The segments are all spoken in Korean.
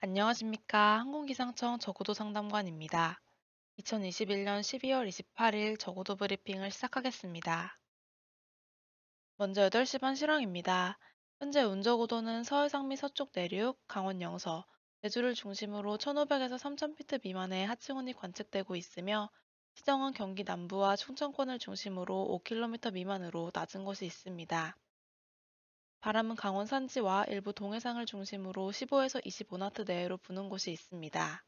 안녕하십니까. 항공기상청 저고도 상담관입니다. 2021년 12월 28일 저고도 브리핑을 시작하겠습니다. 먼저 8시 반 실황입니다. 현재 운저고도는 서해 상미 서쪽 내륙, 강원 영서, 제주를 중심으로 1500에서 3000피트 미만의 하층운이 관측되고 있으며 시정은 경기 남부와 충청권을 중심으로 5km 미만으로 낮은 곳이 있습니다. 바람은 강원 산지와 일부 동해상을 중심으로 15에서 25나트 내외로 부는 곳이 있습니다.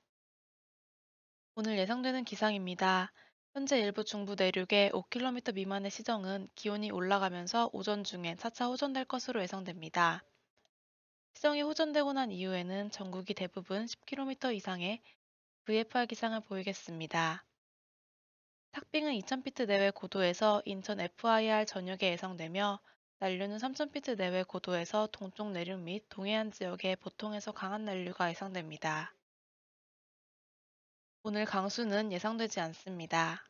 오늘 예상되는 기상입니다. 현재 일부 중부 내륙에 5km 미만의 시정은 기온이 올라가면서 오전 중엔 차차 호전될 것으로 예상됩니다. 시정이 호전되고 난 이후에는 전국이 대부분 10km 이상의 VFR 기상을 보이겠습니다. 탁빙은 2000피트 내외 고도에서 인천 FIR 전역에 예상되며 난류는 3,000피트 내외 고도에서 동쪽 내륙 및 동해안 지역에 보통에서 강한 난류가 예상됩니다. 오늘 강수는 예상되지 않습니다.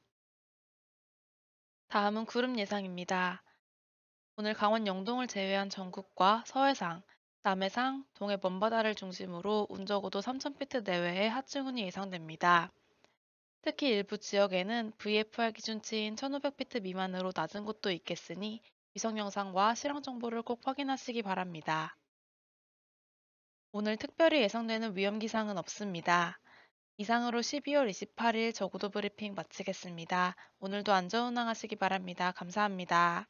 다음은 구름 예상입니다. 오늘 강원 영동을 제외한 전국과 서해상, 남해상, 동해 먼바다를 중심으로 운적고도 3,000피트 내외의 하층운이 예상됩니다. 특히 일부 지역에는 VFR 기준치인 1,500피트 미만으로 낮은 곳도 있겠으니 위성 영상과 실황 정보를 꼭 확인하시기 바랍니다. 오늘 특별히 예상되는 위험 기상은 없습니다. 이상으로 12월 28일 저구도 브리핑 마치겠습니다. 오늘도 안전운항하시기 바랍니다. 감사합니다.